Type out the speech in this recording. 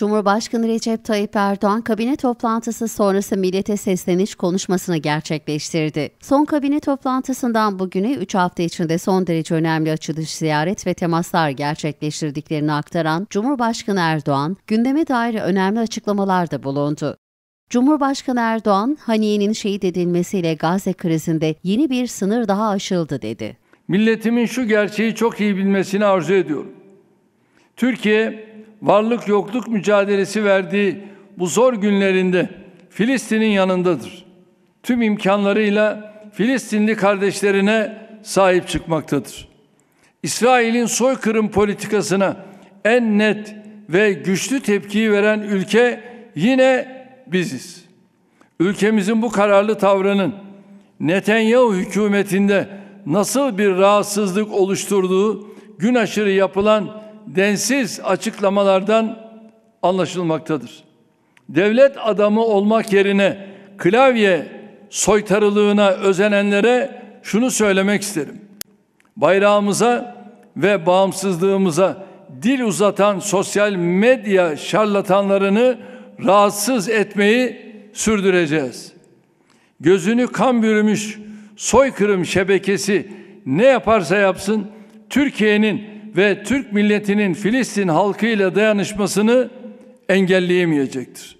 Cumhurbaşkanı Recep Tayyip Erdoğan kabine toplantısı sonrası millete sesleniş konuşmasını gerçekleştirdi. Son kabine toplantısından bugüne 3 hafta içinde son derece önemli açılış ziyaret ve temaslar gerçekleştirdiklerini aktaran Cumhurbaşkanı Erdoğan, gündeme dair önemli açıklamalarda bulundu. Cumhurbaşkanı Erdoğan, Haniye'nin şehit edilmesiyle Gazze krizinde yeni bir sınır daha aşıldı dedi. Milletimin şu gerçeği çok iyi bilmesini arzu ediyorum. Türkiye varlık yokluk mücadelesi verdiği bu zor günlerinde Filistin'in yanındadır. Tüm imkanlarıyla Filistinli kardeşlerine sahip çıkmaktadır. İsrail'in soykırım politikasına en net ve güçlü tepkiyi veren ülke yine biziz. Ülkemizin bu kararlı tavrının Netanyahu hükümetinde nasıl bir rahatsızlık oluşturduğu gün aşırı yapılan densiz açıklamalardan anlaşılmaktadır. Devlet adamı olmak yerine klavye soytarılığına özenenlere şunu söylemek isterim. Bayrağımıza ve bağımsızlığımıza dil uzatan sosyal medya şarlatanlarını rahatsız etmeyi sürdüreceğiz. Gözünü kan bürümüş soykırım şebekesi ne yaparsa yapsın Türkiye'nin ve Türk milletinin Filistin halkıyla dayanışmasını engelleyemeyecektir.